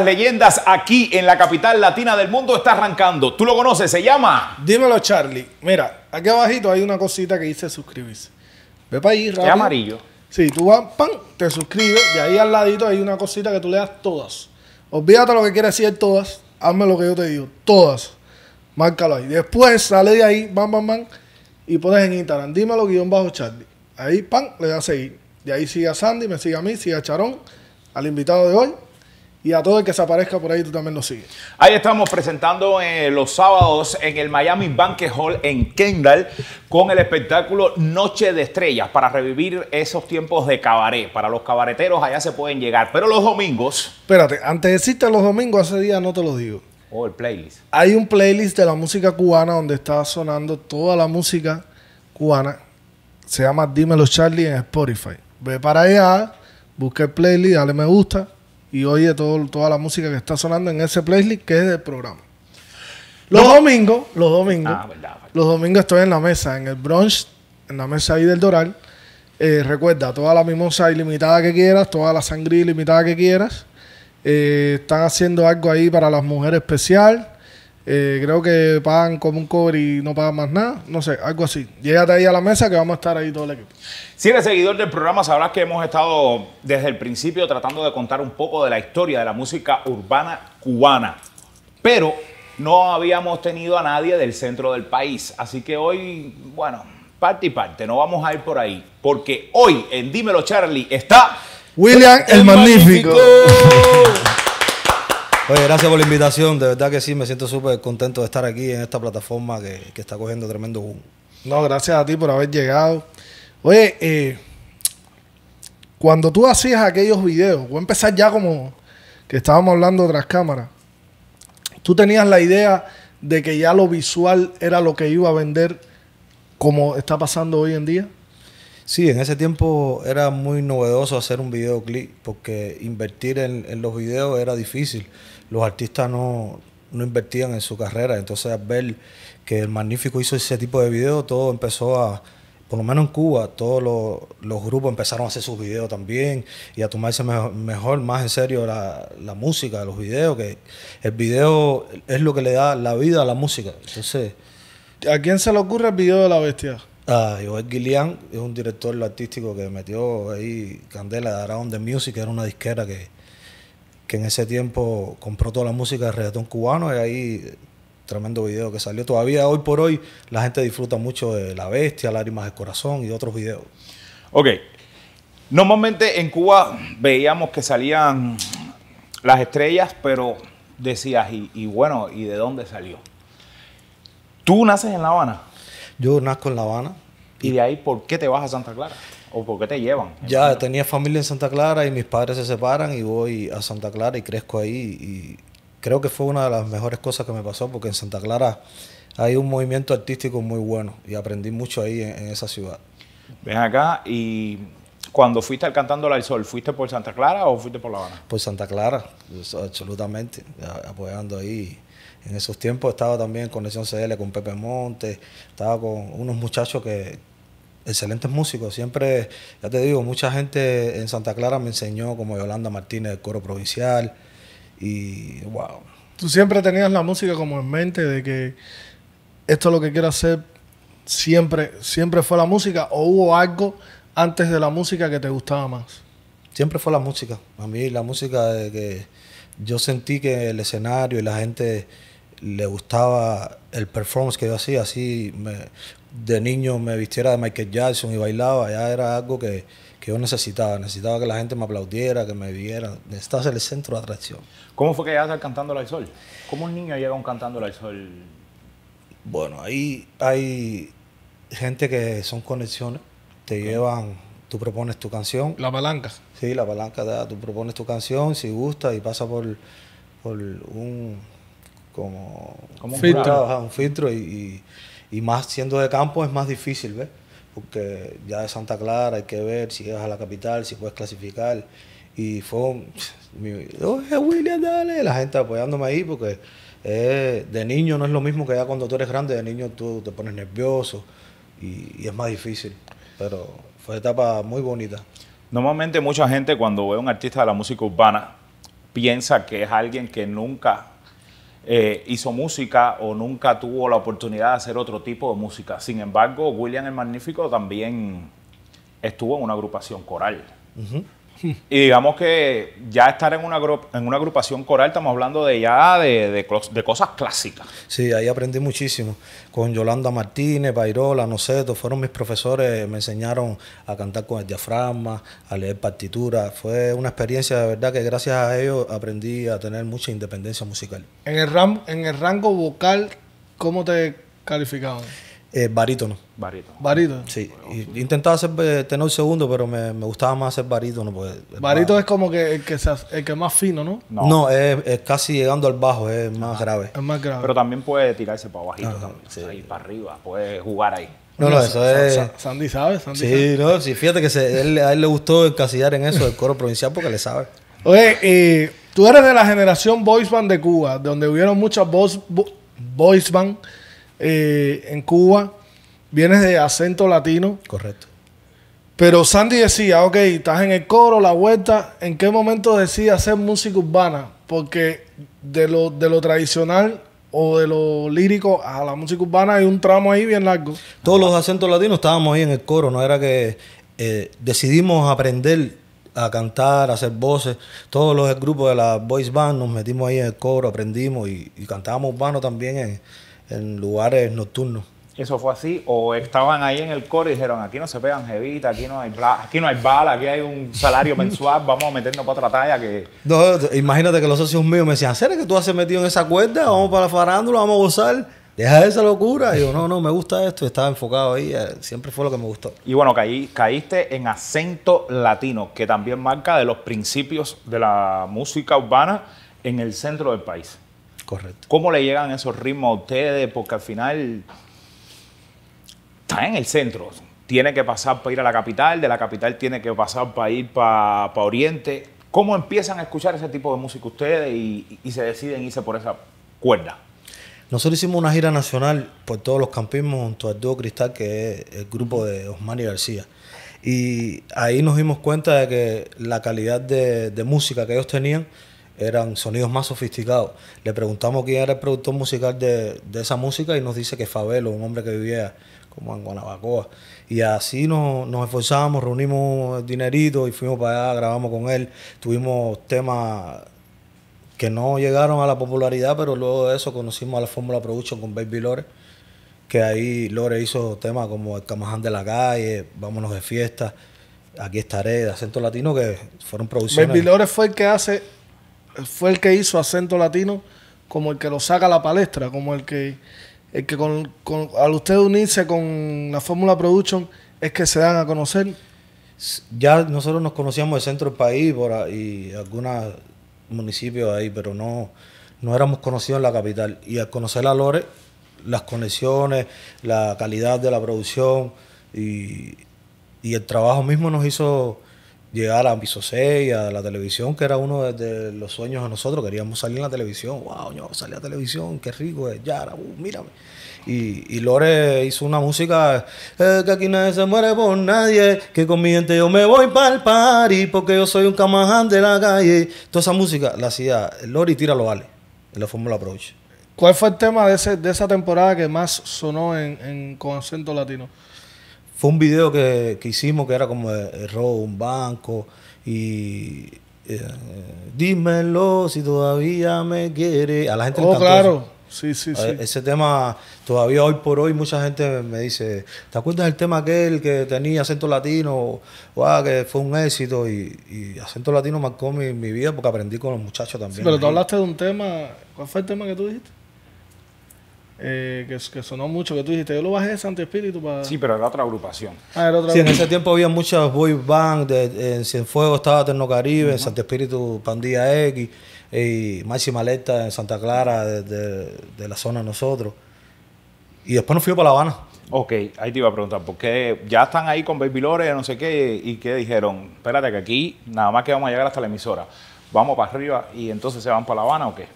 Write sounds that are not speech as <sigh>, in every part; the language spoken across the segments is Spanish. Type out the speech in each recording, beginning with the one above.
leyendas aquí en la capital latina del mundo está arrancando. ¿Tú lo conoces? ¿Se llama? Dímelo, Charlie. Mira, aquí abajito hay una cosita que dice suscribirse. Ve para ahí, amarillo. Sí, tú vas, pan, te suscribes. de ahí al ladito hay una cosita que tú le das todas. Olvídate lo que quiere decir todas. Hazme lo que yo te digo. Todas. Márcalo ahí. Después sale de ahí, bam, Y pones en Instagram, dímelo guión bajo Charlie. Ahí, pan, le das seguir. De ahí sigue a Sandy, me sigue a mí, sigue a Charón, al invitado de hoy y a todo el que se aparezca por ahí, tú también lo sigues. Ahí estamos presentando eh, los sábados en el Miami Banquet Hall en Kendall con el espectáculo Noche de Estrellas para revivir esos tiempos de cabaret. Para los cabareteros allá se pueden llegar, pero los domingos... Espérate, antes de los domingos, hace día no te lo digo. Oh, el playlist. Hay un playlist de la música cubana donde está sonando toda la música cubana. Se llama Dímelo Charlie en Spotify. Ve para allá, busca el playlist, dale me gusta y oye todo, toda la música que está sonando en ese playlist que es del programa. Los domingos, los domingos, ah, los domingos estoy en la mesa, en el brunch, en la mesa ahí del Doral. Eh, recuerda, toda la mimosa ilimitada que quieras, toda la sangría ilimitada que quieras. Eh, están haciendo algo ahí para las mujeres especial. Eh, creo que pagan como un cobre y no pagan más nada. No sé, algo así. Llegate ahí a la mesa que vamos a estar ahí todo el equipo. Si eres seguidor del programa, sabrás que hemos estado desde el principio tratando de contar un poco de la historia de la música urbana cubana. Pero no habíamos tenido a nadie del centro del país. Así que hoy, bueno, parte y parte, no vamos a ir por ahí. Porque hoy en Dímelo Charlie está. William el, magnífico. Oye, gracias por la invitación. De verdad que sí, me siento súper contento de estar aquí en esta plataforma que, está cogiendo tremendo boom. No, gracias a ti por haber llegado. Oye, eh, cuando tú hacías aquellos videos, voy a empezar ya como que estábamos hablando tras cámara. Tú tenías la idea de que ya lo visual era lo que iba a vender como está pasando hoy en día. Sí, en ese tiempo era muy novedoso hacer un videoclip porque invertir en, los videos era difícil. Los artistas no, invertían en su carrera. Entonces, al ver que el Magnífico hizo ese tipo de videos, todo empezó a, por lo menos en Cuba, todos los, grupos empezaron a hacer sus videos también y a tomarse mejor, más en serio la, la, música, los videos, que el video es lo que le da la vida a la música. Entonces. ¿A quién se le ocurre el video de la bestia? Ah, Joel Guillán es un director artístico que metió ahí Candela de Around the Music, era una disquera que, que en ese tiempo compró toda la música de reggaetón cubano y ahí tremendo video que salió. Todavía hoy por hoy la gente disfruta mucho de La Bestia, Lágrimas del Corazón y otros videos. Ok. Normalmente en Cuba veíamos que salían las estrellas, pero decías, y bueno, ¿y de dónde salió? ¿Tú naces en La Habana? Yo nazco en La Habana. ¿Y de ahí por qué te vas a Santa Clara? ¿O por qué te llevan? Ya tenía familia en Santa Clara y mis padres se separan y voy a Santa Clara y crezco ahí. Y creo que fue una de las mejores cosas que me pasó porque en Santa Clara hay un movimiento artístico muy bueno y aprendí mucho ahí en, esa ciudad. Ven acá y cuando fuiste al Cantando al Sol, ¿fuiste por Santa Clara o fuiste por La Habana? Por Santa Clara, absolutamente, apoyando ahí en esos tiempos estaba también en Conexión CL, con Pepe Monte, estaba con unos muchachos que, excelentes músicos. Siempre, ya te digo, mucha gente en Santa Clara me enseñó, como Yolanda Martínez del coro provincial. Y wow. Tú siempre tenías la música como en mente de que esto es lo que quiero hacer. Siempre, siempre fue la música o hubo algo antes de la música que te gustaba más. Siempre fue la música. A mí la música de que yo sentí que el escenario y la gente le gustaba el performance que yo hacía, así de niño me vistiera de Michael Jackson y bailaba, ya era algo que, yo necesitaba, necesitaba que la gente me aplaudiera, que me viera, en el centro de atracción. ¿Cómo fue que llegaste al La al Sol? ¿Cómo un niño llega a un Cantando al Sol? Bueno, ahí hay gente que son conexiones, te llevan, tú propones tu canción. La palanca. Sí, la palanca, tú propones tu canción, si gusta y pasa por, por un como, como un filtro, un filtro y, más siendo de campo es más difícil, ¿ves? Porque ya de Santa Clara hay que ver si llegas a la capital, si puedes clasificar. Y fue oye oh, eh, William, dale, la gente apoyándome ahí porque eh, de niño no es lo mismo que ya cuando tú eres grande, de niño tú te pones nervioso y, es más difícil. Pero fue una etapa muy bonita. Normalmente mucha gente cuando ve a un artista de la música urbana piensa que es alguien que nunca eh, hizo música o nunca tuvo la oportunidad de hacer otro tipo de música. Sin embargo, William el Magnífico también estuvo en una agrupación coral. Hmm. Y digamos que ya estar en una, en una agrupación coral, estamos hablando de ya de, cosas clásicas. Sí, ahí aprendí muchísimo. Con Yolanda Martínez, sé, todos fueron mis profesores, me enseñaron a cantar con el diafragma, a leer partituras. Fue una experiencia de verdad que gracias a ellos aprendí a tener mucha independencia musical. En el, en el rango vocal, ¿cómo te calificaban? Eh, barítono. Barítono. Barítono. Sí. intentaba hacer eh, tenor segundo, pero me, gustaba más hacer barítono. Pues, barítono es como que el que, es más fino, ¿no? No, es, casi llegando al bajo, es más grave. Es más grave. Pero también puede tirarse para bajito también. Sí. para arriba, puede jugar ahí. No, no, eso es. Sandy sabe, Sandy Sí, no, sí, fíjate que a él le gustó encasillar en eso el coro provincial porque le sabe. Oye, eh, tú eres de la generación voice band de Cuba, donde hubieron muchas voice, Boys band eh, en Cuba, vienes de acento latino. Correcto. Pero Sandy decía, ok, estás en el coro, la vuelta, ¿en qué momento decides hacer música urbana? Porque de lo, de lo tradicional o de lo lírico a la música urbana hay un tramo ahí bien largo. Todos los acentos latinos estábamos ahí en el coro, no era que eh, decidimos aprender a cantar, a hacer voces. Todos los grupos de la voice band nos metimos ahí en el coro, aprendimos y, y cantábamos urbano también en, en lugares nocturnos. ¿Eso fue así? ¿O estaban ahí en el coro y dijeron, aquí no se pegan jevita, aquí no hay, aquí no hay bala, aquí hay un salario mensual, <laughs> vamos a meternos para otra talla que... No, imagínate que los socios míos me decían, ¿será que tú has metido en esa cuerda? Vamos para la farándula, vamos a gozar. Deja esa locura. Y yo, no, no, me gusta esto. Estaba enfocado ahí. Eh, siempre fue lo que me gustó. Y bueno, caí, caíste en acento latino, que también marca de los principios de la música urbana en el centro del país. ¿Cómo le llegan esos ritmos a ustedes? Porque al final está en el centro. Tiene que pasar para ir a la capital, de la capital tiene que pasar para ir para, Oriente. ¿Cómo empiezan a escuchar ese tipo de música ustedes y, se deciden irse por esa cuerda? Nosotros hicimos una gira nacional por todos los campismos junto al Dúo Cristal, que es el grupo de Osmani García. Y ahí nos dimos cuenta de que la calidad de, de música que ellos tenían eran sonidos más sofisticados. Le preguntamos quién era el productor musical de, esa música y nos dice que Fabelo, un hombre que vivía como en Guanabacoa. Y así nos, nos esforzábamos, reunimos dinerito y fuimos para allá, grabamos con él. Tuvimos temas que no llegaron a la popularidad, pero luego de eso conocimos a la Fórmula Production con Baby Lore, que ahí Lore hizo temas como El Camaján de la Calle, Vámonos de Fiesta, Aquí estaré, de acento latino, que fueron producciones. Baby Lore fue el que hace fue el que hizo acento latino como el que lo saca a la palestra, como el que, el que con, al usted unirse con la Fórmula Production es que se dan a conocer. Ya nosotros nos conocíamos de centro del país por y algunos municipios ahí, pero no, no éramos conocidos en la capital. Y al conocer a Lore, las conexiones, la calidad de la producción y, y el trabajo mismo nos hizo llegar a Piso 6, a la televisión, que era uno de, los sueños de nosotros. Queríamos salir en la televisión. ¡Wow, yo salí a la televisión! ¡Qué rico es! Eh, ¡Yara! Uh, ¡Mírame! Y, Lore hizo una música eh, que aquí nadie se muere por nadie, que con mi gente yo me voy para el party porque yo soy un camaján de la calle. Toda esa música la hacía Lore y Tíralo Vale en la Fórmula Approach. ¿Cuál fue el tema de, esa temporada que más sonó en, en con acento latino? Fue un video que, hicimos que era como el, robo un banco y eh, dímelo si todavía me quiere. A la gente oh, claro. Sí, sí, sí. Ese tema, todavía hoy por hoy, mucha gente me dice, ¿te acuerdas del tema aquel que tenía acento latino? Ah, que fue un éxito y, y acento latino marcó mi, mi, vida porque aprendí con los muchachos también. pero tú hablaste de un tema, ¿cuál fue el tema que tú dijiste? eh, que, sonó mucho, que tú dijiste, yo lo bajé de Santo Espíritu para... Sí, pero era otra agrupación. Ah, era otra sí, en ese tiempo había muchas boy bands, eh, en Cienfuegos estaba Terno Caribe, en Santo Espíritu Pandilla X, y Máxima Alerta en Santa Clara, de, la zona de nosotros. Y después nos fui para La Habana. Ok, ahí te iba a preguntar, porque ya están ahí con Baby Lore, no sé qué, y qué dijeron, espérate que aquí nada más que vamos a llegar hasta la emisora, vamos para arriba y entonces se van para La Habana o qué?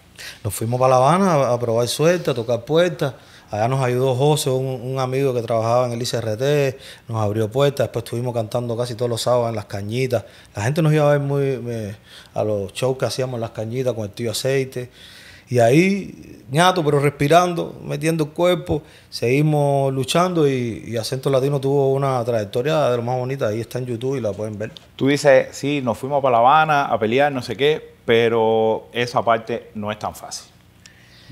Nos fuimos para La Habana a, probar suerte, a tocar puertas. Allá nos ayudó José, un, amigo que trabajaba en el ICRT, nos abrió puertas, después estuvimos cantando casi todos los sábados en las cañitas. La gente nos iba a ver muy eh, a los shows que hacíamos en las cañitas con el tío aceite. Y ahí, ñato, pero respirando, metiendo el cuerpo, seguimos luchando y, Acento Latino tuvo una trayectoria de lo más bonita. Ahí está en YouTube y la pueden ver. Tú dices, sí, nos fuimos para La Habana a pelear, no sé qué, pero esa parte no es tan fácil.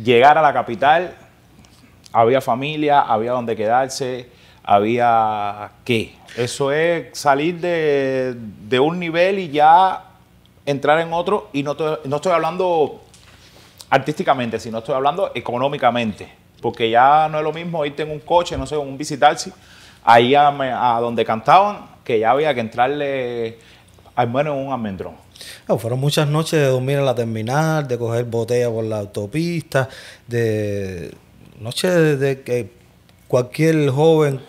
Llegar a la capital, había familia, había donde quedarse, había qué. Eso es salir de, un nivel y ya entrar en otro, y no, no estoy hablando artísticamente, si no estoy hablando económicamente, porque ya no es lo mismo irte en un coche, no sé, un visitarse, ahí a, donde cantaban, que ya había que entrarle al menos un almendrón. fueron muchas noches de dormir en la terminal, de coger botella por la autopista, de noches de que cualquier joven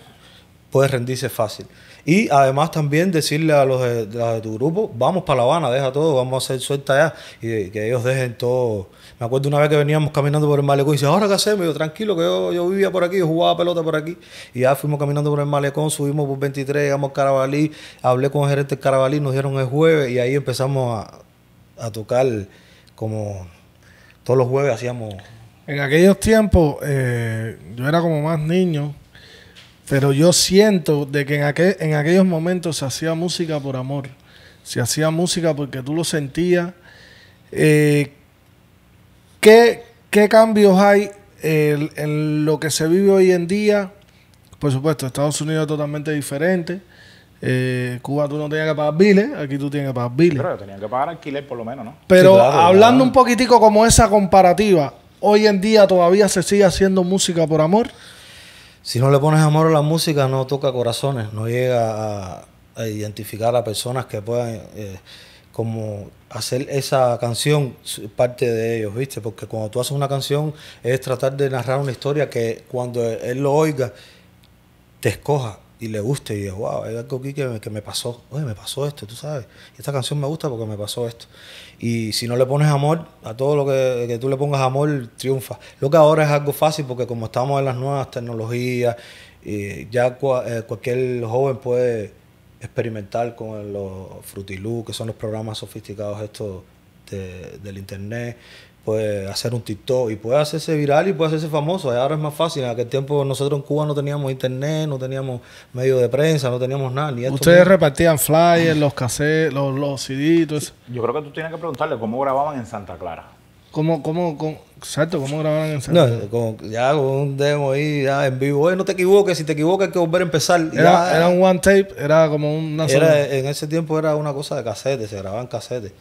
puede rendirse fácil. Y además también decirle a los de, tu grupo, vamos para La Habana, deja todo, vamos a hacer suelta allá. Y que ellos dejen todo. Me acuerdo una vez que veníamos caminando por el malecón y dice, ¿ahora qué hacemos? yo, tranquilo, que yo, vivía por aquí, yo jugaba pelota por aquí. Y ya fuimos caminando por el malecón, subimos por 23, llegamos a Carabalí, hablé con el gerente del Carabalí, nos dieron el jueves y ahí empezamos a, tocar como todos los jueves hacíamos. En aquellos tiempos, eh, yo era como más niño pero yo siento de que en, aquel, en aquellos momentos se hacía música por amor. Se hacía música porque tú lo sentías. Eh, ¿qué, ¿qué, cambios hay en, lo que se vive hoy en día? Por supuesto, Estados Unidos es totalmente diferente. Eh, Cuba tú no tenías que pagar biles, aquí tú tienes que pagar biles. Pero yo que pagar alquiler por lo menos, ¿no? Pero hablando un poquitico como esa comparativa, hoy en día todavía se sigue haciendo música por amor. Si no le pones amor a la música, no toca corazones, no llega a, identificar a personas que puedan eh, como hacer esa canción parte de ellos, ¿viste? Porque cuando tú haces una canción es tratar de narrar una historia que cuando él lo oiga, te escoja y le guste y diga, wow, hay algo aquí que me, pasó, oye, me pasó esto, tú sabes, esta canción me gusta porque me pasó esto. Y si no le pones amor, a todo lo que, tú le pongas amor, triunfa. Lo que ahora es algo fácil porque como estamos en las nuevas tecnologías, y ya eh, cualquier joven puede experimentar con los Frutilú, que son los programas sofisticados estos del internet, puede hacer un TikTok y puede hacerse viral y puede hacerse famoso. Ahora es más fácil. En aquel tiempo nosotros en Cuba no teníamos internet, no teníamos medios de prensa, no teníamos nada. Ustedes repartían flyers, los cassettes, los, los Yo creo que tú tienes que preguntarle cómo grababan en Santa Clara. ¿Cómo, cómo, cómo, exacto, cómo grababan en Santa Clara? ya con un demo ahí, en vivo. no te equivoques, si te equivocas hay que volver a empezar. Era, un one tape, era como una En ese tiempo era una cosa de cassette, se grababan casetes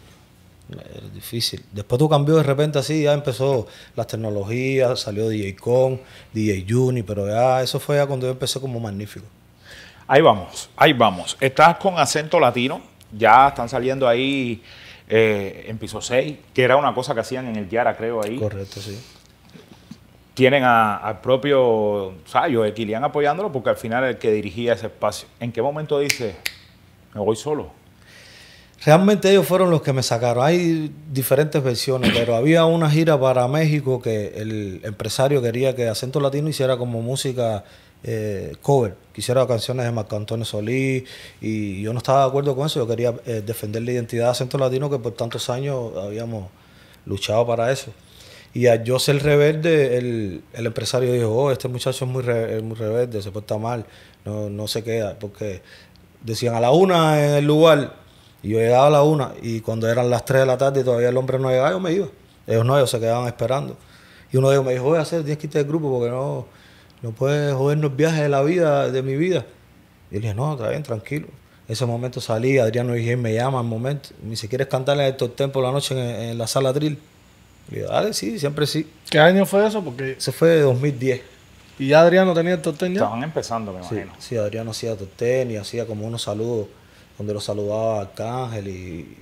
difícil. Después tú cambió de repente así, ya empezó las tecnologías, salió DJ Con, DJ Juni, pero ya eso fue cuando yo empecé como magnífico. Ahí vamos, ahí vamos. Estás con acento latino, ya están saliendo ahí eh, en piso 6, que era una cosa que hacían en el Yara, creo, ahí. Correcto, sí. Tienen al propio Sayo de apoyándolo porque al final el que dirigía ese espacio. ¿En qué momento dice, me voy solo? Realmente ellos fueron los que me sacaron. Hay diferentes versiones, pero había una gira para México que el empresario quería que Acento Latino hiciera como música eh, cover, que hiciera canciones de Marco Antonio Solís, y yo no estaba de acuerdo con eso. Yo quería eh, defender la identidad de Acento Latino que por tantos años habíamos luchado para eso. Y a yo ser rebelde, el, empresario dijo, oh, este muchacho es muy, muy rebelde, se porta mal, no, no se queda, porque decían a la una en el lugar y yo llegaba a la una y cuando eran las tres de la tarde y todavía el hombre no llegaba, yo me iba. Ellos no, ellos se quedaban esperando. Y uno de ellos me dijo, voy a hacer, tienes que irte del grupo porque no, no puedes los viajes de la vida, de mi vida. Y yo le dije, no, está bien, tranquilo. ese momento salí, Adriano Vigil me llama al momento. ni siquiera ¿quieres cantarle en el torten por la noche en, la sala Drill? Le dale, sí, siempre sí. ¿Qué año fue eso? Porque... se fue de 2010. ¿Y ya Adriano tenía el Estaban empezando, me imagino. Sí, Adriano hacía Tortén y hacía como unos saludos donde lo saludaba Arcángel y,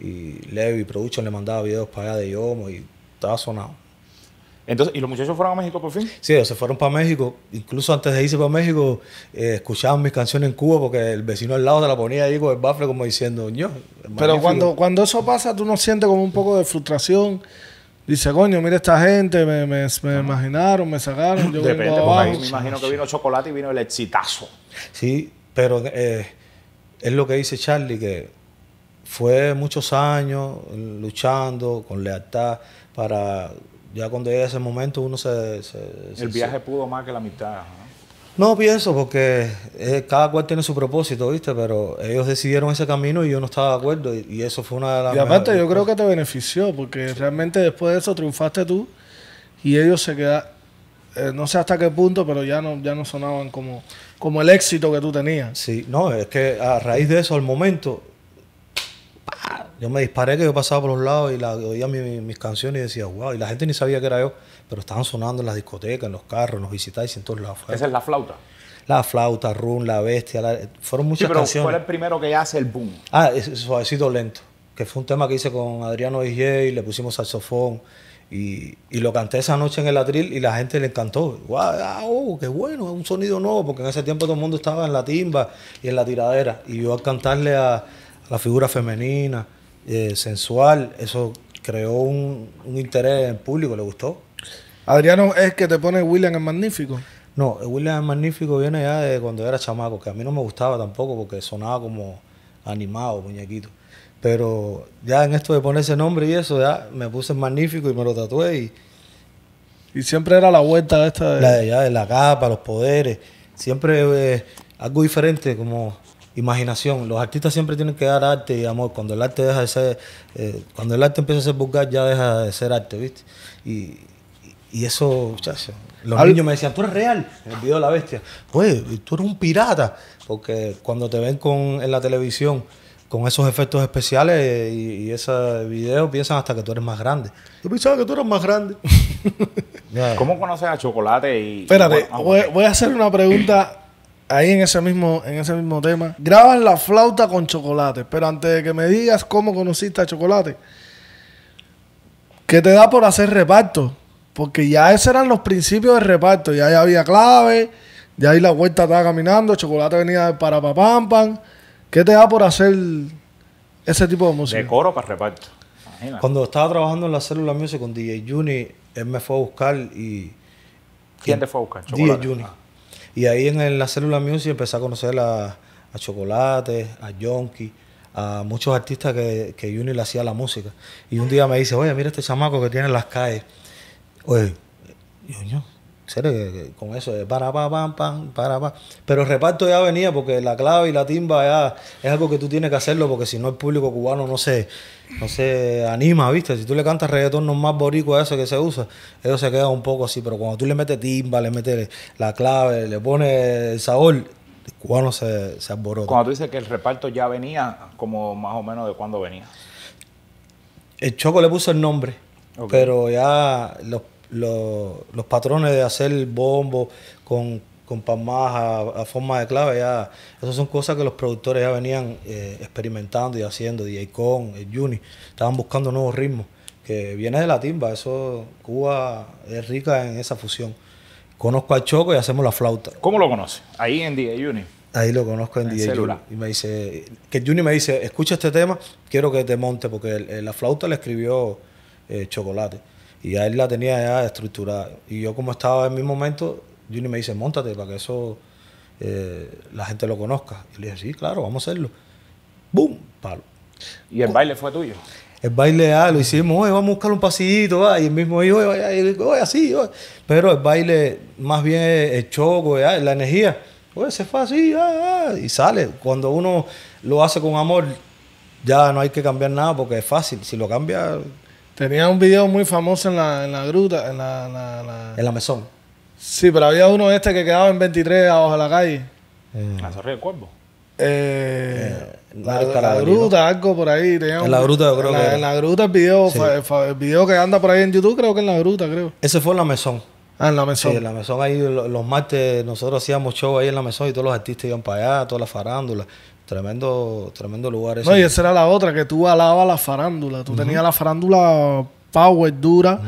y Levi Production le mandaba videos para allá de Yomo y estaba sonado. Entonces, ¿y los muchachos fueron a México por fin? Sí, se fueron para México. Incluso antes de irse para México, eh, escuchaban mis canciones en Cuba porque el vecino al lado se la ponía ahí con el baffle como diciendo, yo. Pero cuando, cuando eso pasa, tú no sientes como un poco de frustración. Dice, coño, mira esta gente, me, imaginaron, me sacaron. Yo Depende, me imagino que vino chocolate y vino el exitazo. Sí, pero eh, es lo que dice Charlie, que fue muchos años luchando con lealtad para ya cuando llega ese momento uno se... el viaje pudo más que la mitad. No, pienso porque cada cual tiene su propósito, ¿viste? Pero ellos decidieron ese camino y yo no estaba de acuerdo y, eso fue una de las... Y aparte yo creo que te benefició porque realmente después de eso triunfaste tú y ellos se quedaron... Eh, no sé hasta qué punto, pero ya no, ya no sonaban como, como el éxito que tú tenías. Sí, no, es que a raíz de eso, al momento, yo me disparé que yo pasaba por los lados y la, oía mis canciones y decía, wow, y la gente ni sabía que era yo, pero estaban sonando en las discotecas, en los carros, en los visitáis y en todos lados. Esa es la flauta. La flauta, Run, La Bestia, fueron muchas sí, pero fue el primero que hace el boom? Ah, es, Suavecito Lento, que fue un tema que hice con Adriano DJ, le pusimos saxofón y, lo canté esa noche en el atril y la gente le encantó. ¡Wow! Oh, ¡Qué bueno! un sonido nuevo, porque en ese tiempo todo el mundo estaba en la timba y en la tiradera. Y yo al cantarle a, la figura femenina, eh, sensual, eso creó un, interés en el público, le gustó. Adriano es que te pone William el Magnífico. No, William el Magnífico viene ya de cuando era chamaco, que a mí no me gustaba tampoco porque sonaba como animado, muñequito. Pero ya en esto de ponerse nombre y eso, ya me puse magnífico y me lo tatué. Y, siempre era la vuelta esta de... La, de, ya, de la capa, los poderes. Siempre eh, algo diferente, como imaginación. Los artistas siempre tienen que dar arte y amor. Cuando el arte deja de ser... Eh, cuando el arte empieza a ser vulgar, ya deja de ser arte, ¿viste? Y, eso, Los niños me decían, tú eres real, en el video de la bestia. Pues, tú eres un pirata. Porque cuando te ven con, en la televisión con esos efectos especiales y, y, ese video piensan hasta que tú eres más grande. Yo pensaba que tú eras más grande. <laughs> ¿Cómo conoces a Chocolate? Y, Espérate, ah, Voy, a hacer una pregunta ahí en ese mismo, en ese mismo tema. Grabas la flauta con Chocolate, pero antes de que me digas cómo conociste a Chocolate, ¿qué te da por hacer reparto? Porque ya esos eran los principios de reparto, ya, había clave, ya ahí la vuelta estaba caminando, Chocolate venía para pam. ¿Qué te da por hacer ese tipo de música? De coro para reparto. Cuando estaba trabajando en la célula music con DJ Juni, él me fue a buscar y. ¿Quién te fue a buscar? DJ Juni. Ah. Y ahí en, la célula music empecé a conocer a, Chocolate, a Yonki a muchos artistas que, Juni le hacía la música. Y un día me dice, oye, mira este chamaco que tiene las calles. Oye, yo, con eso de para, pa, pam, pam, para, Pero el reparto ya venía porque la clave y la timba ya es algo que tú tienes que hacerlo porque si no el público cubano no se, no se anima, ¿viste? Si tú le cantas más normal boricua eso que se usa, ellos se quedan un poco así, pero cuando tú le metes timba, le metes la clave, le pones el sabor, el cubano se, se alborota. Cuando tú dices que el reparto ya venía, como más o menos de cuándo venía. El Choco le puso el nombre, pero ya los los, patrones de hacer bombo con, con a, forma de clave, ya, esas son cosas que los productores ya venían eh, experimentando y haciendo, DJ Con, eh, Juni, estaban buscando nuevos ritmos, que viene de la timba, eso, Cuba es rica en esa fusión. Conozco a Choco y hacemos la flauta. ¿Cómo lo conoce? Ahí en DJ Juni. Ahí lo conozco en, DJ Juni. Y me dice, que Juni me dice, escucha este tema, quiero que te monte, porque la flauta le escribió eh, Chocolate. Y ya él la tenía ya estructurada. Y yo como estaba en mi momento, Juni me dice, montate para que eso eh, la gente lo conozca. Y le dije, sí, claro, vamos a hacerlo. ¡Bum! Palo. ¿Y el baile fue tuyo? El baile, ya ah, lo hicimos, vamos a buscar un pasillito, y el mismo hijo, oye, así, Pero el baile, más bien el choco, la energía, oye, se fue así, ah, ah", y sale. Cuando uno lo hace con amor, ya no hay que cambiar nada porque es fácil. Si lo cambia, Tenía un video muy famoso en la, gruta, en la, En la mesón. Sí, pero había uno de este que quedaba en 23 abajo de la calle. Eh. La del Cuervo. Eh, eh la, gruta, algo por ahí. Tenía en la gruta, creo en la, gruta, el video, el video que anda por ahí en YouTube, creo que en la gruta, creo. Ese fue en la mesón. Ah, en la mesón. Sí, en la mesón ahí, los martes, nosotros hacíamos show ahí en la mesón y todos los artistas iban para allá, todas las farándulas. Tremendo, tremendo lugar ese. No, y esa era la otra, que tú alabas la farándula. Tú tenías la farándula power dura,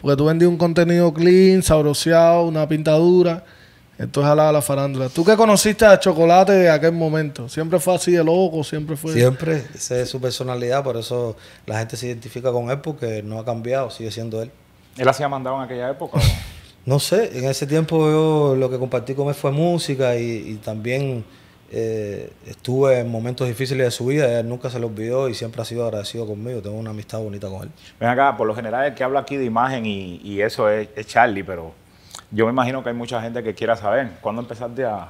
porque tú vendías un contenido clean, sabroseado, una pintadura. Entonces alabas la farándula. ¿Tú qué conociste a Chocolate de aquel momento? ¿Siempre fue así de loco? ¿Siempre fue...? Siempre. Esa es su personalidad, por eso la gente se identifica con él, porque no ha cambiado, sigue siendo él. ¿Él hacía mandado en aquella época? <laughs> no sé. En ese tiempo yo lo que compartí con él fue música y también eh, estuve en momentos difíciles de su vida, él nunca se lo olvidó y siempre ha sido agradecido conmigo, tengo una amistad bonita con él. Ven acá, por lo general el que habla aquí de imagen y, eso es, Charlie, pero yo me imagino que hay mucha gente que quiera saber cuándo empezaste a...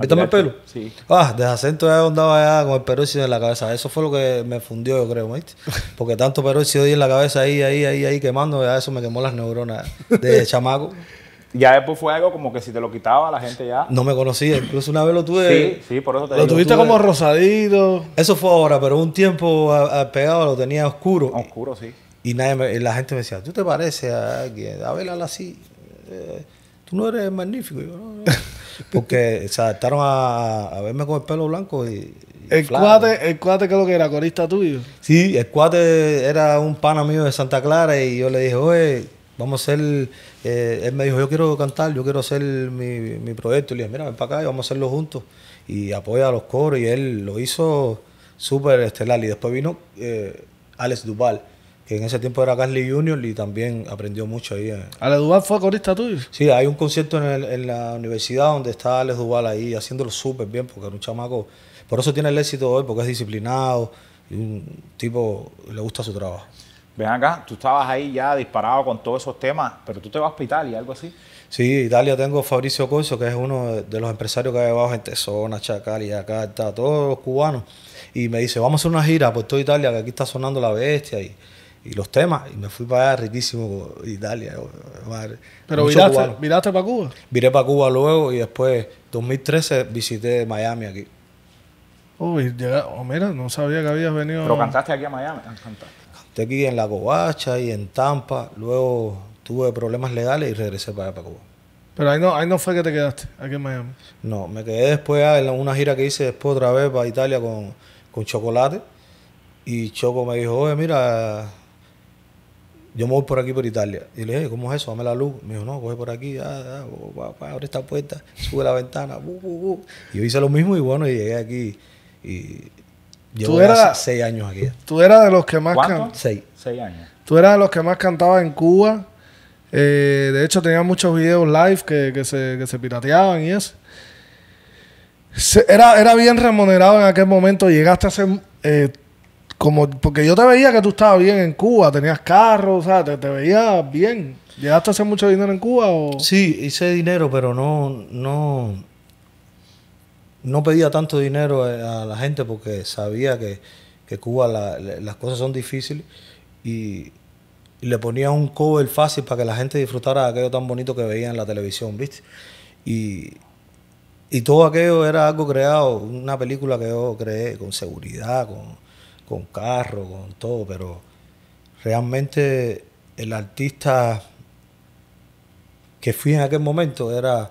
¿Pítame el pelo? Sí. Ah, desacento acento ya andaba ya con el peróxido en la cabeza. Eso fue lo que me fundió, yo creo, ¿viste? <laughs> Porque tanto peróxido en la cabeza ahí, ahí, ahí, ahí quemando, a eso me quemó las neuronas de <laughs> chamaco. Ya después fue algo como que si te lo quitaba la gente ya. No me conocía, incluso una vez lo tuve. Sí, sí, por eso te Lo tuviste como rosadito. Eso fue ahora, pero un tiempo pegado lo tenía oscuro. Oscuro, sí. Y nadie la gente me decía, ¿tú te parece a alguien? A ver, así. Eh, Tú no eres magnífico. <laughs> Porque se adaptaron a, verme con el pelo blanco y. el, cuate, el cuate, creo que era corista tuyo. Sí, el cuate era un pana mío de Santa Clara y yo le dije, oye, vamos a ser. Eh, él me dijo, yo quiero cantar, yo quiero hacer mi, proyecto. Y le dije, mira, ven para acá y vamos a hacerlo juntos. Y apoya a los coros y él lo hizo súper estelar. Y después vino eh, Alex Duval, que en ese tiempo era Carly Junior y también aprendió mucho ahí. Eh. ¿Alex Duval fue corista tuyo? Sí, hay un concierto en, en la universidad donde está Alex Duval ahí haciéndolo súper bien porque era un chamaco. Por eso tiene el éxito hoy, porque es disciplinado y un tipo le gusta su trabajo ven acá, tú estabas ahí ya disparado con todos esos temas, pero tú te vas para Italia, algo así. Sí, Italia tengo Fabricio Corso, que es uno de los empresarios que ha llevado gente Zona, Chacal y acá, está, todos los cubanos. Y me dice, vamos a hacer una gira por toda Italia, que aquí está sonando la bestia y, los temas. Y me fui para allá, riquísimo, Italia. Oh, pero miraste, miraste para Cuba. Viré para Cuba luego y después, 2013, visité Miami aquí. Uy, oh, mira, no sabía que habías venido. Pero cantaste aquí a Miami. Ah, cantaste. Estoy aquí en La Covacha y en Tampa. Luego tuve problemas legales y regresé para Cuba. Pero ahí no, ahí no fue que te quedaste, aquí en Miami. No, me quedé después ah, en una gira que hice después otra vez para Italia con, Chocolate. Y Choco me dijo, oye, mira, yo me voy por aquí, por Italia. Y le dije, ¿cómo es eso? Dame la luz. Me dijo, no, coge por aquí, abre esta puerta, sube la ventana. Y yo hice lo mismo y bueno, llegué aquí. Y Tú eras seis años aquí. Tú eras de los que más... cantabas años. Tú eras de los que más cantaba en Cuba. Eh, de hecho, tenía muchos videos live que, se, que pirateaban y eso. era, era bien remunerado en aquel momento. Llegaste a ser... Eh, como, porque yo te veía que tú estabas bien en Cuba, tenías carros, o sea, te, te veía bien. ¿Llegaste a hacer mucho dinero en Cuba o...? Sí, hice dinero, pero no... no no pedía tanto dinero eh, a la gente porque sabía que, que Cuba las cosas son difíciles y, le ponía un cover fácil para que la gente disfrutara de aquello tan bonito que veía en la televisión, ¿viste? Y, todo aquello era algo creado, una película que yo creé con seguridad, con, carro, con todo, pero realmente el artista que fui en aquel momento era,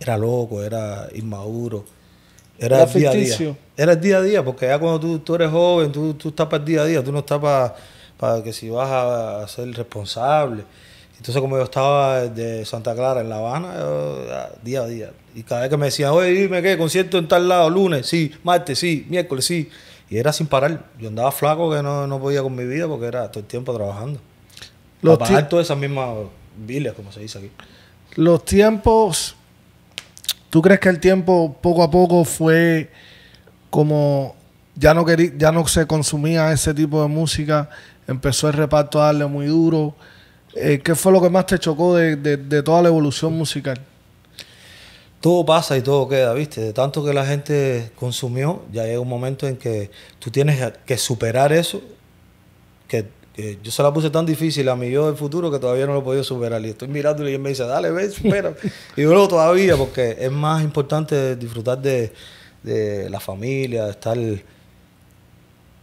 era loco, era inmaduro era, día a día. Era el día a día, porque ya cuando tú, tú eres joven, tú, tú estás para el día a día, tú no estás para, que si vas a ser responsable. Entonces, como yo estaba de Santa Clara en La Habana, día a día. Y cada vez que me decían, oye, dime qué, concierto en tal lado, lunes, sí, martes, sí, miércoles, sí. Y era sin parar. Yo andaba flaco que no, podía con mi vida porque era todo el tiempo trabajando. Los para pagar todas esas mismas viles, como se dice aquí. Los tiempos ¿Tú crees que el tiempo poco a poco fue como ya no ya no se consumía ese tipo de música? Empezó el reparto a darle muy duro. Eh, ¿Qué fue lo que más te chocó de, toda la evolución musical? Todo pasa y todo queda, ¿viste? De tanto que la gente consumió, ya llega un momento en que tú tienes que superar eso, yo se la puse tan difícil a mi yo del futuro que todavía no lo he podido superar. Y estoy mirándolo y él me dice, dale, ve, supera. <laughs> y luego todavía, porque es más importante disfrutar de, de la familia, de estar...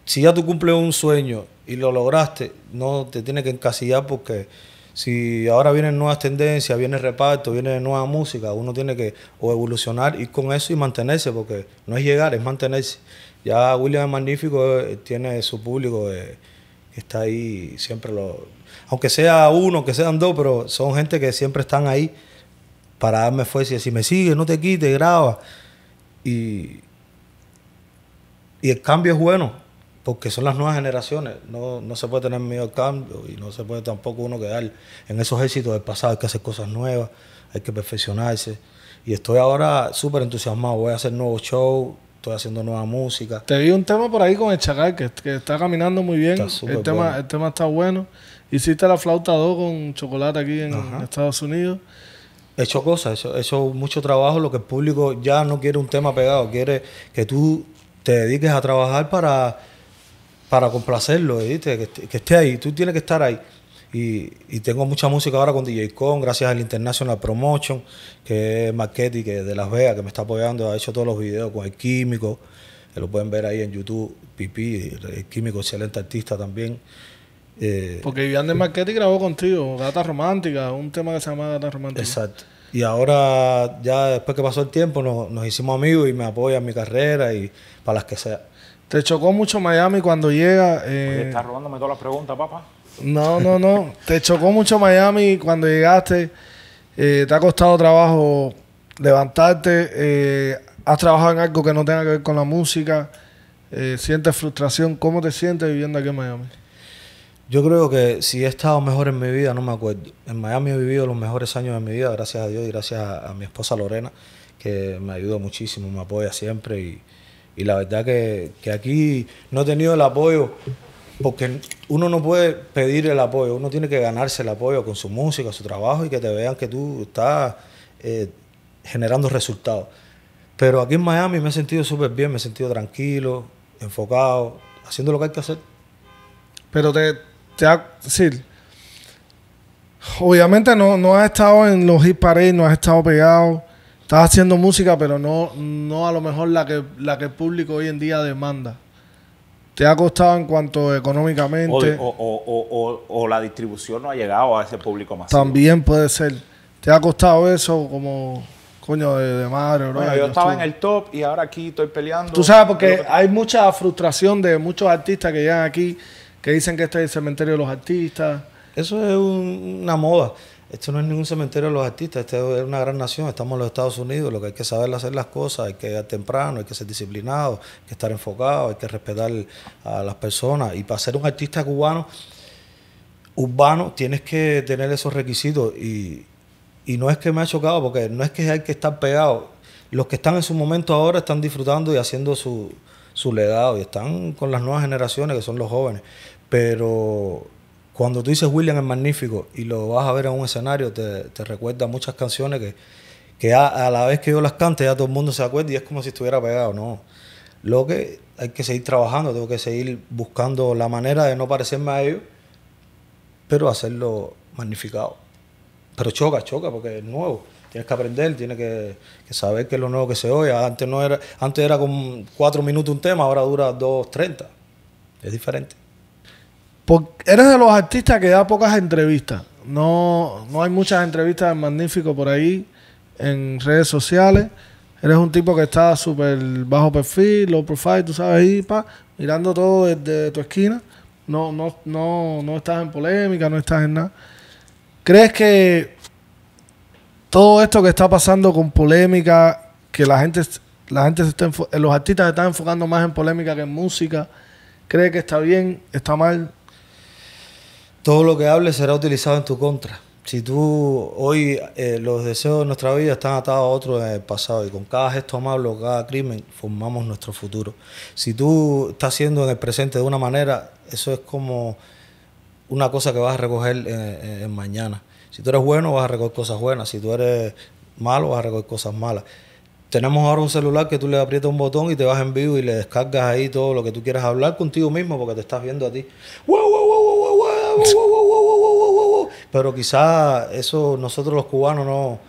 Si ya tú cumples un sueño y lo lograste, no te tienes que encasillar porque si ahora vienen nuevas tendencias, viene reparto, viene nueva música, uno tiene que o evolucionar, ir con eso y mantenerse, porque no es llegar, es mantenerse. Ya William es Magnífico eh, tiene su público. De, eh, está ahí siempre lo... Aunque sea uno, que sean dos, pero son gente que siempre están ahí para darme fuerza y decir, me sigue, no te quites, graba. Y, y el cambio es bueno, porque son las nuevas generaciones. No, no se puede tener miedo al cambio y no se puede tampoco uno quedar en esos éxitos del pasado. Hay que hacer cosas nuevas, hay que perfeccionarse. Y estoy ahora súper entusiasmado. Voy a hacer nuevos shows, estoy haciendo nueva música. Te vi un tema por ahí con el Chacal que, está caminando muy bien. el, tema, el tema está bueno. Hiciste la flauta 2 con chocolate aquí en Estados Unidos. He hecho cosas, he hecho, mucho trabajo. Lo que el público ya no quiere un tema pegado, quiere que tú te dediques a trabajar para, para complacerlo, que esté ahí, tú tienes que estar ahí. Y, tengo mucha música ahora con DJ Con, gracias al International Promotion, que es Marquetti, que de Las Vegas, que me está apoyando, ha hecho todos los videos con el Químico, que lo pueden ver ahí en YouTube, Pipí, el Químico, excelente artista también. Eh, Porque Iván de Marquetti grabó contigo, Gata Romántica, un tema que se llama Gata Romántica. Exacto. Y ahora, ya después que pasó el tiempo, nos, hicimos amigos y me apoya en mi carrera y para las que sea. ¿Te chocó mucho Miami cuando llega? Eh, está robándome todas las preguntas, papá. No, no, no. te chocó mucho Miami cuando llegaste. Eh, te ha costado trabajo levantarte. Eh, has trabajado en algo que no tenga que ver con la música. Eh, ¿Sientes frustración? ¿Cómo te sientes viviendo aquí en Miami? Yo creo que si he estado mejor en mi vida, no me acuerdo. En Miami he vivido los mejores años de mi vida, gracias a Dios y gracias a, mi esposa Lorena, que me ayudó muchísimo, me apoya siempre. Y, la verdad que, que, aquí no he tenido el apoyo porque uno no puede pedir el apoyo, uno tiene que ganarse el apoyo con su música, su trabajo y que te vean que tú estás eh, generando resultados. Pero aquí en Miami me he sentido súper bien, me he sentido tranquilo, enfocado, haciendo lo que hay que hacer. Pero te, te decir, obviamente no, no has estado en los hit parades, no has estado pegado, estás haciendo música, pero no, no a lo mejor la que, la que el público hoy en día demanda. ¿Te ha costado en cuanto económicamente? O, la distribución no ha llegado a ese público más? También puede ser. ¿Te ha costado eso como coño de, madre? yo estaba en el top y ahora aquí estoy peleando. Tú sabes, porque hay mucha frustración de muchos artistas que llegan aquí que dicen que este es el cementerio de los artistas. Eso es una moda. Esto no es ningún cementerio de los artistas, esto es una gran nación, estamos en los Estados Unidos, lo que hay que saber hacer las cosas, hay que ir temprano, hay que ser disciplinado, hay que estar enfocado, hay que respetar a las personas. Y para ser un artista cubano, urbano, tienes que tener esos requisitos. Y, no es que me ha chocado, porque no es que hay que estar pegado. Los que están en su momento ahora están disfrutando y haciendo su, su legado y están con las nuevas generaciones que son los jóvenes. Pero cuando tú dices William es Magnífico y lo vas a ver en un escenario, te, recuerda muchas canciones que, a, la vez que yo las cante ya todo el mundo se acuerda y es como si estuviera pegado, ¿no? Lo que hay que seguir trabajando, tengo que seguir buscando la manera de no parecerme a ellos, pero hacerlo magnificado. Pero choca, choca, porque es nuevo. Tienes que aprender, tienes que, saber qué es lo nuevo que se oye. Antes no era, antes era con cuatro minutos un tema, ahora dura dos treinta. Es diferente eres de los artistas que da pocas entrevistas. No, no hay muchas entrevistas de Magnífico por ahí en redes sociales. Eres un tipo que está súper bajo perfil, low profile, tú sabes, ahí, pa, mirando todo desde tu esquina. No, no, no, no estás en polémica, no estás en nada. ¿Crees que todo esto que está pasando con polémica, que la gente, la gente se está los artistas se están enfocando más en polémica que en música, crees que está bien, está mal? todo lo que hables será utilizado en tu contra. Si tú hoy eh, los deseos de nuestra vida están atados a otros en el pasado y con cada gesto amable o cada crimen formamos nuestro futuro. Si tú estás haciendo en el presente de una manera, eso es como una cosa que vas a recoger en, eh, eh, en mañana. Si tú eres bueno, vas a recoger cosas buenas. Si tú eres malo, vas a recoger cosas malas. Tenemos ahora un celular que tú le aprietas un botón y te vas en vivo y le descargas ahí todo lo que tú quieras hablar contigo mismo porque te estás viendo a ti. ¡Wow, wow, wow! Pero quizás eso nosotros los cubanos no,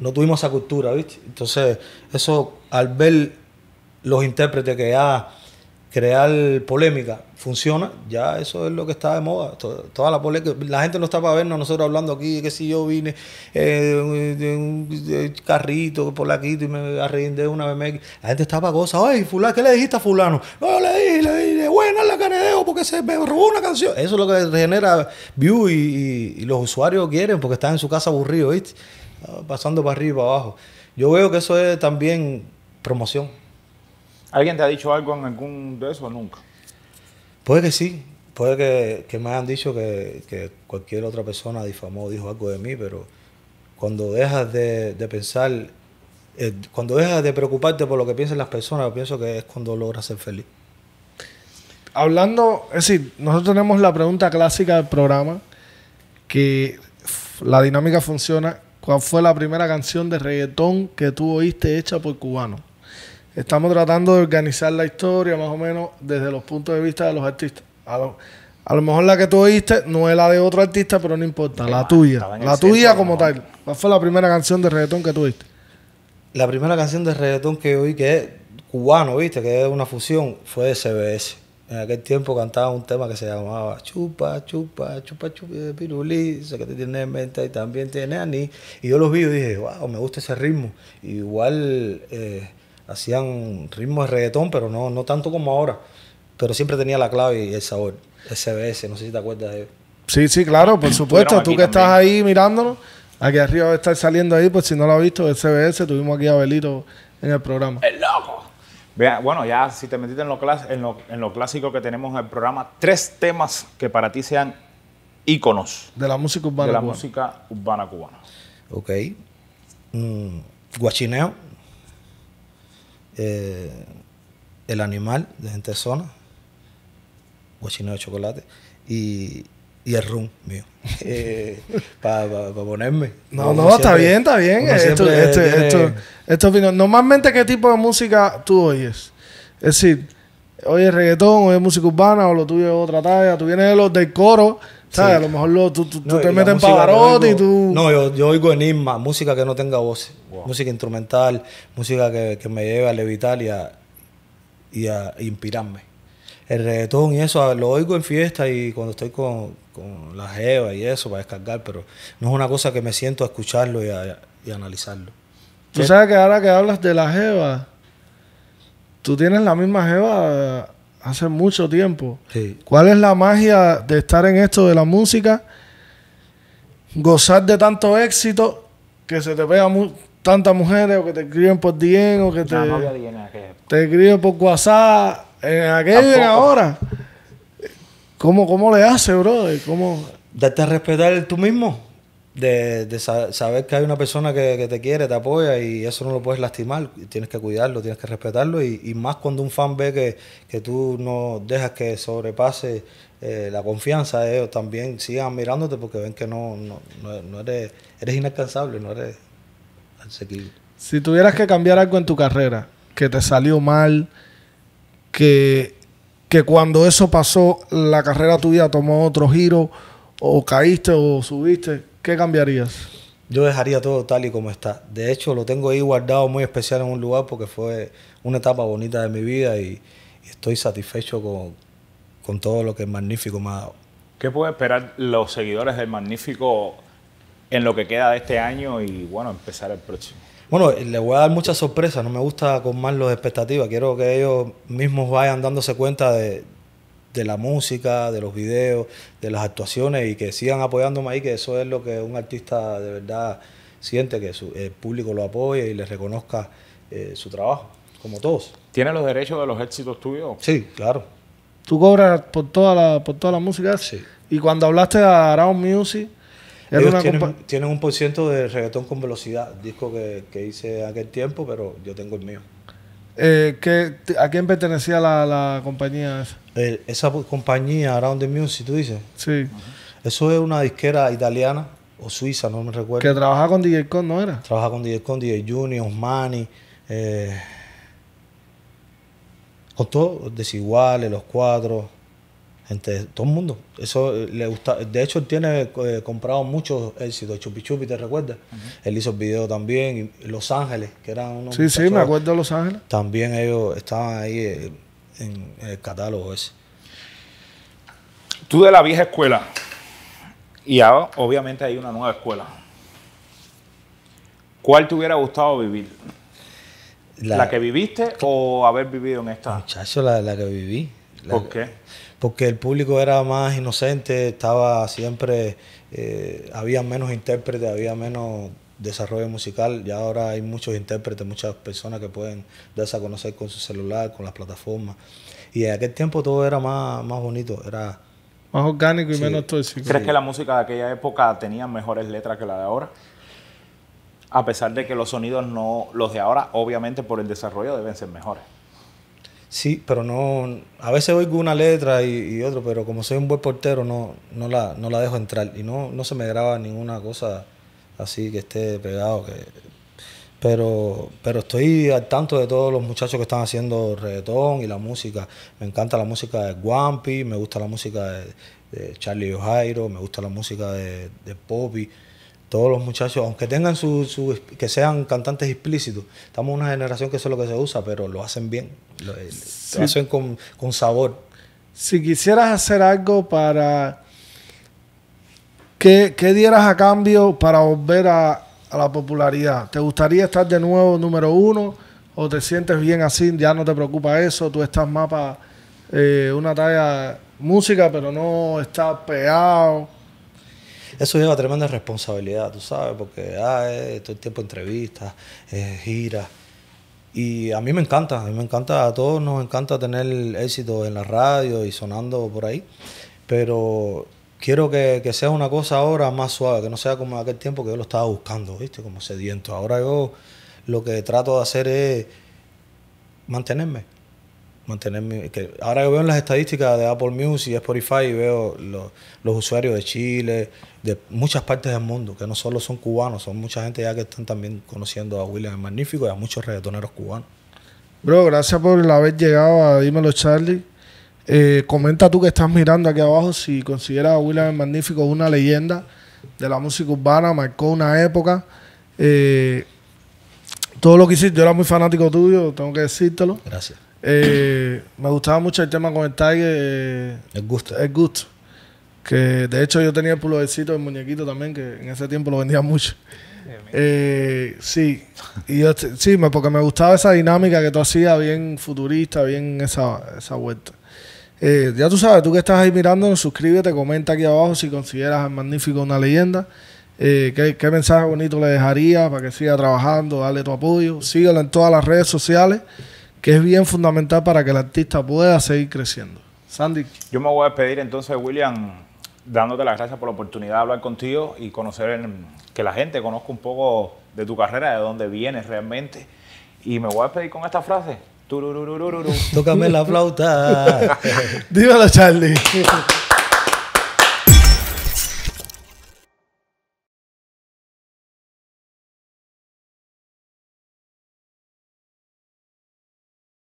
no tuvimos esa cultura, ¿viste? Entonces, eso al ver los intérpretes que ya crear polémica funciona, ya eso es lo que está de moda. Toda, la polémica, la gente no está para vernos nosotros hablando aquí, que si yo vine de, eh, un, carrito por carrito y me arrendé una vez La gente estaba para cosas, ay, fulano, ¿qué le dijiste a fulano? No, le dije, le dije buena la canedeo porque se me robó una canción. Eso es lo que genera view y, los usuarios quieren porque están en su casa aburridos, ¿viste? Ah, pasando para arriba y para abajo. Yo veo que eso es también promoción. ¿Alguien te ha dicho algo en algún de eso nunca? Puede que sí. Puede que, me hayan dicho que, cualquier otra persona difamó dijo algo de mí, pero cuando dejas de, pensar, eh, cuando dejas de preocuparte por lo que piensan las personas, pienso que es cuando logras ser feliz hablando, es decir, nosotros tenemos la pregunta clásica del programa, que la dinámica funciona. ¿Cuál fue la primera canción de reggaetón que tú oíste hecha por cubano Estamos tratando de organizar la historia más o menos desde los puntos de vista de los artistas. A lo, mejor la que tú oíste no es la de otro artista, pero no importa, la tuya. La tuya como tal. ¿Cuál fue la primera canción de reggaetón que tú La primera canción de reggaetón que oí que es cubano, viste, que es una fusión, fue de CBS. En aquel tiempo cantaba un tema que se llamaba Chupa, Chupa, Chupa, Chupa, Pirulí, sé que te tiene mente y también tiene mí Y yo los vi y dije, wow, me gusta ese ritmo. igual eh, hacían ritmo de reggaetón, pero no, no tanto como ahora. Pero siempre tenía la clave y el sabor. SBS, no sé si te acuerdas de Sí, sí, claro, por supuesto. Tú que estás ahí mirándolo aquí arriba va estar saliendo ahí, pues si no lo has visto, SBS, tuvimos aquí a Belito en el programa. ¡El loco! bueno, ya si te metiste en lo, clásico que tenemos en el programa, tres temas que para ti sean íconos. De la música urbana de la cubana. música urbana cubana. Ok. Mm, guachineo. Eh, el animal de gente zona. Guachineo de chocolate. Y, y el rum mío. <laughs> Eh, para ponerme. No, no, está bien, está bien. Este, esto, esto, esto, Normalmente, ¿qué tipo de música tú oyes? Es decir, oyes reggaetón, oyes música urbana o lo tuyo otra talla. Tú vienes de los del coro, ¿sabes? A lo mejor tú, te metes en Pavarotti y tú... No, yo, oigo enigma, música que no tenga voz. Música instrumental, música que, me lleve a levitar y a inspirarme el reggaetón y eso, lo oigo en fiesta y cuando estoy con, con la jeva y eso para descargar, pero no es una cosa que me siento a escucharlo y a, y analizarlo. Tú sabes que ahora que hablas de la jeva, tú tienes la misma jeva hace mucho tiempo. ¿Cuál es la magia de estar en esto de la música? Gozar de tanto éxito que se te vean tantas mujeres o que te escriben por DM o que te, no, te escriben por WhatsApp en aquel ahora. ¿Cómo, ¿Cómo le hace, bro? ¿Cómo? Darte a respetar tú mismo. De, saber que hay una persona que, te quiere, te apoya y eso no lo puedes lastimar. Tienes que cuidarlo, tienes que respetarlo. Y, más cuando un fan ve que, tú no dejas que sobrepase eh, la confianza de ellos, también sigan mirándote porque ven que no, no, no, eres, eres inalcanzable, no eres Si tuvieras que cambiar algo en tu carrera, que te salió mal, que, cuando eso pasó, la carrera tuya tomó otro giro, o caíste o subiste, ¿qué cambiarías? Yo dejaría todo tal y como está. De hecho, lo tengo ahí guardado muy especial en un lugar porque fue una etapa bonita de mi vida y, estoy satisfecho con, con todo lo que el Magnífico me ha dado. ¿Qué pueden esperar los seguidores del Magnífico en lo que queda de este año y, bueno, empezar el próximo? Bueno, les voy a dar muchas sorpresas, no me gusta con más los expectativas, quiero que ellos mismos vayan dándose cuenta de, la música, de los videos, de las actuaciones y que sigan apoyándome ahí, que eso es lo que un artista de verdad siente, que su, el público lo apoye y les reconozca eh, su trabajo, como todos. ¿Tiene los derechos de los éxitos tuyos? Sí, claro. ¿Tú cobras por toda la, por toda la música? Sí. Y cuando hablaste a Around Music, ellos tienen, un por ciento de reggaetón con velocidad, disco que, que, hice aquel tiempo, pero yo tengo el mío. Eh, ¿A quién pertenecía la, compañía esa? esa compañía, Around the Music, tú dices. Sí. Eso es una disquera italiana o suiza, no me recuerdo. Que trabaja con DJ Con, ¿no era? Trabaja con DJ Con, DJ Junior, Osmani, eh, con todos desiguales, los cuatro entre todo el mundo. Eso eh, le gusta. De hecho, él tiene eh, comprado muchos éxitos. Chupi Chupi, ¿te recuerdas? Él hizo el video también. Los Ángeles, que eran unos. Sí, sí, me acuerdo de Los Ángeles. También ellos estaban ahí eh, en, el catálogo ese. Tú de la vieja escuela. Y ahora, obviamente, hay una nueva escuela. ¿Cuál te hubiera gustado vivir? ¿La, que viviste o haber vivido en esta? Muchacho, la, la que viví. ¿Por qué? porque el público era más inocente, estaba siempre, eh, había menos intérpretes, había menos desarrollo musical, Y ahora hay muchos intérpretes, muchas personas que pueden darse a conocer con su celular, con las plataformas. Y en aquel tiempo todo era más, más bonito, era... Más orgánico y menos tóxico. ¿Crees que la música de aquella época tenía mejores letras que la de ahora? A pesar de que los sonidos no, los de ahora, obviamente por el desarrollo deben ser mejores. Sí, pero no. A veces oigo una letra y, otra, otro, pero como soy un buen portero, no, no, la, dejo entrar. Y no, no se me graba ninguna cosa así que esté pegado. pero, pero estoy al tanto de todos los muchachos que están haciendo reggaetón y la música. Me encanta la música de Guampi, me gusta la música de, Charlie O'Jairo, me gusta la música de, de Poppy todos los muchachos, aunque tengan su, que sean cantantes explícitos, estamos en una generación que eso es lo que se usa, pero lo hacen bien, lo, eh, hacen con, sabor. Si quisieras hacer algo para que, dieras a cambio para volver a, la popularidad, ¿te gustaría estar de nuevo número uno o te sientes bien así, ya no te preocupa eso, tú estás más para eh, una talla música, pero no estás pegado? Eso lleva tremenda responsabilidad, tú sabes, porque ah, eh, todo el tiempo entrevistas, eh, giras. Y a mí me encanta, a me encanta, a todos nos encanta tener éxito en la radio y sonando por ahí. Pero quiero que, que sea una cosa ahora más suave, que no sea como aquel tiempo que yo lo estaba buscando, ¿viste? Como sediento. Ahora yo lo que trato de hacer es mantenerme mantener que ahora que veo en las estadísticas de Apple Music y Spotify veo los usuarios de Chile, de muchas partes del mundo, que no solo son cubanos, son mucha gente ya que están también conociendo a William el Magnífico y a muchos reggaetoneros cubanos. Bro, gracias por haber llegado a Dímelo Charlie. Eh, comenta tú que estás mirando aquí abajo si consideras a William el Magnífico una leyenda de la música urbana, marcó una época. Eh, todo lo que hiciste, yo era muy fanático tuyo, tengo que decírtelo. Gracias. Eh, me gustaba mucho el tema con el Tiger. Eh, el gusto. El gusto. Que de hecho yo tenía el pullovercito, el muñequito también, que en ese tiempo lo vendía mucho. Eh, sí, y yo, sí, porque me gustaba esa dinámica que tú hacías, bien futurista, bien esa, vuelta. Eh, ya tú sabes, tú que estás ahí mirando, suscríbete, comenta aquí abajo si consideras al Magnífico una leyenda. qué, mensaje bonito le dejaría para que siga trabajando, dale tu apoyo. Síguelo en todas las redes sociales que es bien fundamental para que el artista pueda seguir creciendo. Sandy. Yo me voy a despedir entonces, William, dándote las gracias por la oportunidad de hablar contigo y conocer, que la gente conozca un poco de tu carrera, de dónde vienes realmente. Y me voy a despedir con esta frase. Tócame la flauta. <laughs> Dímelo, Charlie. <laughs>